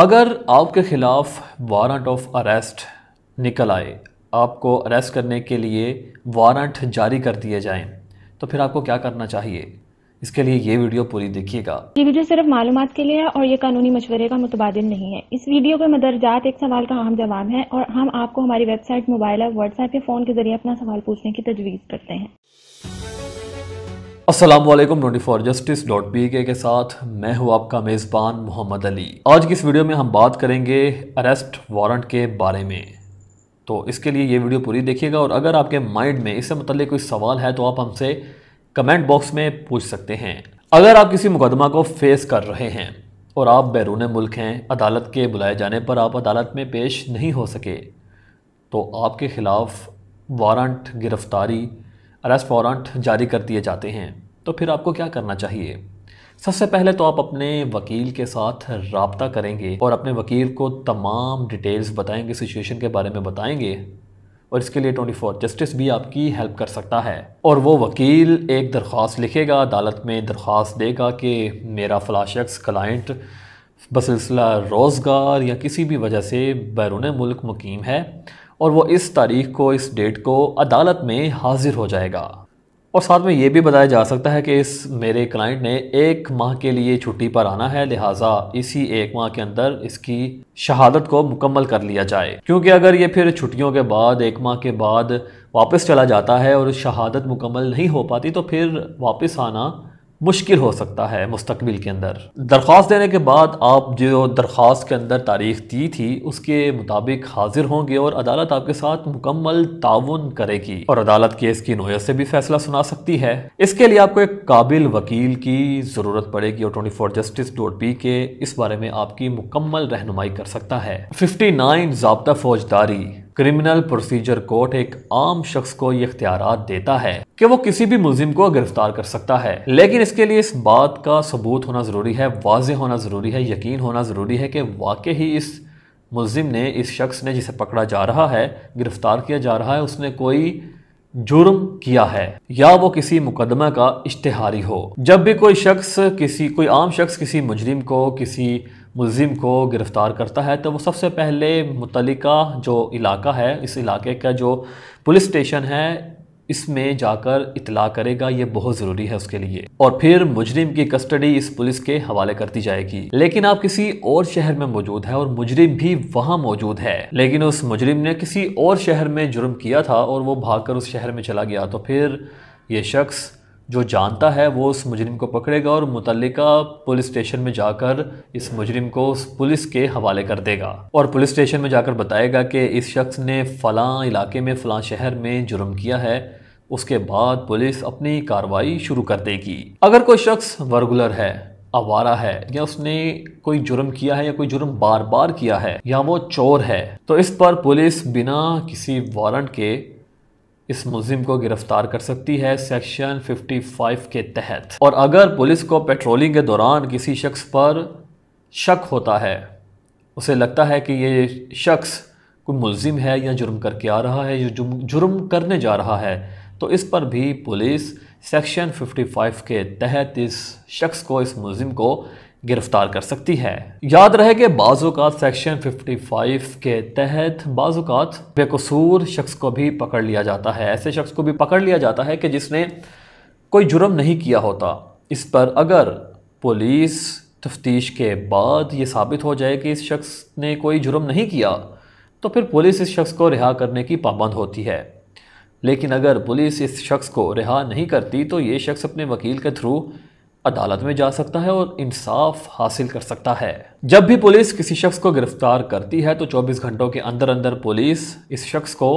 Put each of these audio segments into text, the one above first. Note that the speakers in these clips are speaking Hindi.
अगर आपके ख़िलाफ़ वारंट ऑफ अरेस्ट निकल आए आपको अरेस्ट करने के लिए वारंट जारी कर दिए जाएं तो फिर आपको क्या करना चाहिए इसके लिए ये वीडियो पूरी देखिएगा ये वीडियो सिर्फ मालूम के लिए है और ये कानूनी मशवरे का मुतबाद नहीं है इस वीडियो के मदरजात एक सवाल का अहम जवाब है और हम आपको हमारी वेबसाइट मोबाइल ऐप व्हाट्सएप या फ़ोन के जरिए अपना सवाल पूछने की तजवीज़ करते हैं असलम 24 जस्टिस डॉट पी के, के साथ मैं हूँ आपका मेज़बान मोहम्मद अली आज की इस वीडियो में हम बात करेंगे अरेस्ट वारंट के बारे में तो इसके लिए ये वीडियो पूरी देखिएगा और अगर आपके माइंड में इससे मतलब कोई सवाल है तो आप हमसे कमेंट बॉक्स में पूछ सकते हैं अगर आप किसी मुकदमा को फेस कर रहे हैं और आप बैरून मुल्क हैं अदालत के बुलाए जाने पर आप अदालत में पेश नहीं हो सके तो आपके ख़िलाफ़ वारंट गिरफ़्तारी अरेस्ट वारंट जारी कर दिए जाते हैं तो फिर आपको क्या करना चाहिए सबसे पहले तो आप अपने वकील के साथ रबता करेंगे और अपने वकील को तमाम डिटेल्स बताएंगे सिचुएशन के बारे में बताएंगे और इसके लिए ट्वेंटी फोर जस्टिस भी आपकी हेल्प कर सकता है और वो वकील एक दरख्वास्त लिखेगा अदालत में दरख्वास्त देगा कि मेरा फला शख्स क्लाइंट बसिलसिला रोज़गार या किसी भी वजह से बैरून मुल्क मुकीम है और वो इस तारीख को इस डेट को अदालत में हाजिर हो जाएगा और साथ में ये भी बताया जा सकता है कि इस मेरे क्लाइंट ने एक माह के लिए छुट्टी पर आना है लिहाजा इसी एक माह के अंदर इसकी शहादत को मुकम्मल कर लिया जाए क्योंकि अगर ये फिर छुट्टियों के बाद एक माह के बाद वापस चला जाता है और शहादत मुकम्मल नहीं हो पाती तो फिर वापस आना मुश्किल हो सकता है मुस्तबिल के अंदर दरख्वास्त देने के बाद आप जो दरख्वास्त के अंदर तारीख दी थी उसके मुताबिक हाजिर होंगे और अदालत आपके साथ मुकम्मल ताउन करेगी और अदालत केस की नोयत से भी फैसला सुना सकती है इसके लिए आपको एक काबिल वकील की ज़रूरत पड़ेगी और twenty four justice dot P K इस बारे में आपकी मुकम्मल रहनुमाई कर सकता है फिफ्टी नाइन जबता फौजदारी क्रिमिनल प्रोसीजर कोर्ट एक आम शख्स को ये अख्तियार देता है कि वो किसी भी मुलिम को गिरफ्तार कर सकता है लेकिन इसके लिए इस बात का सबूत होना ज़रूरी है वाज होना ज़रूरी है यकीन होना ज़रूरी है कि वाकई ही इस मुलिम ने इस शख्स ने जिसे पकड़ा जा रहा है गिरफ़्तार किया जा रहा है उसने कोई जुर्म किया है या वो किसी मुकदमे का इश्तेहारी हो जब भी कोई शख्स किसी कोई आम शख्स किसी मुजरिम को किसी मुलिम को गिरफ़्तार करता है तो वो सबसे पहले मुतल जो इलाका है इस इलाके का जो पुलिस स्टेशन है इसमें जाकर इतला करेगा ये बहुत ज़रूरी है उसके लिए और फिर मुजरिम की कस्टडी इस पुलिस के हवाले कर दी जाएगी लेकिन आप किसी और शहर में मौजूद है और मुजरिम भी वहाँ मौजूद है लेकिन उस मुजरिम ने किसी और शहर में जुर्म किया था और वो भागकर उस शहर में चला गया तो फिर ये शख्स जो जानता है वो उस मुजरिम को पकड़ेगा और मुतल पुलिस स्टेशन में जाकर इस मुजरिम को उस पुलिस के हवाले कर देगा और पुलिस स्टेशन में जाकर बताएगा कि इस शख्स ने फला इलाके में फला शहर में जुर्म किया है उसके बाद पुलिस अपनी कार्रवाई शुरू कर देगी अगर कोई शख्स वर्गुलर है आवारा है या उसने कोई जुर्म किया है या कोई जुर्म बार बार किया है या वो चोर है तो इस पर पुलिस बिना किसी वारंट के इस मुलिम को गिरफ्तार कर सकती है सेक्शन 55 के तहत और अगर पुलिस को पेट्रोलिंग के दौरान किसी शख्स पर शक होता है उसे लगता है कि ये शख्स कोई मुलिम है या जुर्म करके आ रहा है या जुर्म करने जा रहा है तो इस पर भी पुलिस सेक्शन 55 के तहत इस शख्स को इस मुलिम को गिरफ्तार कर सकती है याद रहे कि बाज़ात सेक्शन 55 के तहत बाज़ात बेकसूर शख्स को भी पकड़ लिया जाता है ऐसे शख्स को भी पकड़ लिया जाता है कि जिसने कोई जुर्म नहीं किया होता इस पर अगर पुलिस तफ्तीश के बाद ये साबित हो जाए कि इस शख्स ने कोई जुर्म नहीं किया तो फिर पुलिस इस शख्स को रिहा करने की पाबंद होती है लेकिन अगर पुलिस इस शख्स को रिहा नहीं करती तो ये शख्स अपने वकील के थ्रू अदालत में जा सकता है और इंसाफ हासिल कर सकता है जब भी पुलिस किसी शख्स को गिरफ्तार करती है तो 24 घंटों के अंदर अंदर पुलिस इस शख्स को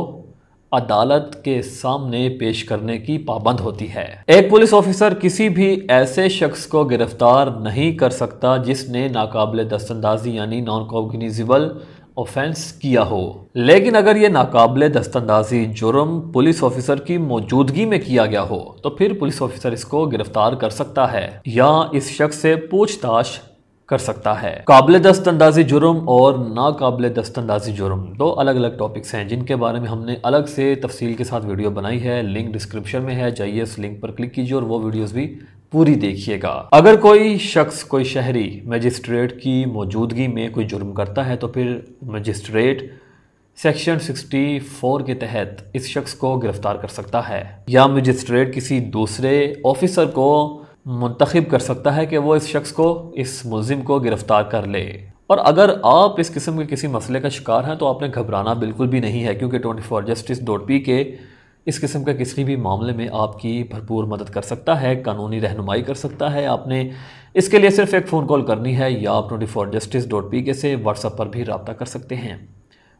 अदालत के सामने पेश करने की पाबंद होती है एक पुलिस ऑफिसर किसी भी ऐसे शख्स को गिरफ्तार नहीं कर सकता जिसने नाकाबले दस्तंदाजी यानी नॉन कॉगनीजिबल ऑफेंस किया हो लेकिन अगर ये नाकाबले दस्तंदाजी जुर्म पुलिस ऑफिसर की मौजूदगी में किया गया हो तो फिर पुलिस ऑफिसर इसको गिरफ्तार कर सकता है या इस शख्स से पूछताछ कर सकता है काबिल दस्तंदाजी जुर्म और नाकाबले दस्तंदाजी जुर्म दो अलग अलग टॉपिक्स हैं जिनके बारे में हमने अलग से तफसील के साथ वीडियो बनाई है लिंक डिस्क्रिप्शन में है जाइए उस लिंक पर क्लिक कीजिए और वो वीडियोज़ भी पूरी देखिएगा अगर कोई शख्स कोई शहरी मजिस्ट्रेट की मौजूदगी में कोई जुर्म करता है तो फिर मजिस्ट्रेट सेक्शन 64 के तहत इस शख्स को गिरफ्तार कर सकता है या मजिस्ट्रेट किसी दूसरे ऑफिसर को मुंतखब कर सकता है कि वो इस शख्स को इस मुलिम को गिरफ़्तार कर ले और अगर आप इस किस्म के किसी मसले का शिकार हैं तो आपने घबराना बिल्कुल भी नहीं है क्योंकि twenty four justice dot P K इस किस्म का किसी भी मामले में आपकी भरपूर मदद कर सकता है कानूनी रहनुमाई कर सकता है आपने इसके लिए सिर्फ एक फ़ोन कॉल करनी है या आप twenty four justice dot P K से व्हाट्सएप पर भी रबता कर सकते हैं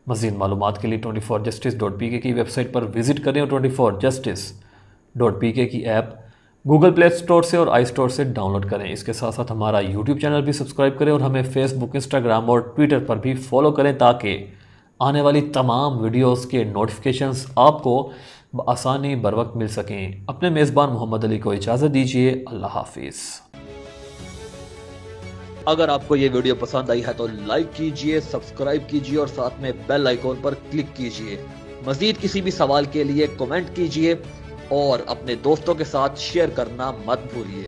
मजीद मालूम के लिए twenty four justice dot P K की वेबसाइट पर विजिट करें और twenty four justice dot P K की ऐप गूगल प्ले स्टोर से और आई स्टोर से डाउनलोड करें इसके साथ साथ हमारा यूट्यूब चैनल भी सब्सक्राइब करें और हमें फेसबुक इंस्टाग्राम और ट्विटर पर भी फॉलो करें ताकि आने वाली तमाम वीडियोज़ के नोटिफिकेशन आपको बसानी बर वक्त मिल सकें अपने मेज़बान मोहम्मद अली को इजाज़त दीजिए अल्लाह हाफिज़ अगर आपको ये वीडियो पसंद आई है तो लाइक कीजिए सब्सक्राइब कीजिए और साथ में बेल आइकॉन पर क्लिक कीजिए मजीद किसी भी सवाल के लिए कमेंट कीजिए और अपने दोस्तों के साथ शेयर करना मत भूलिए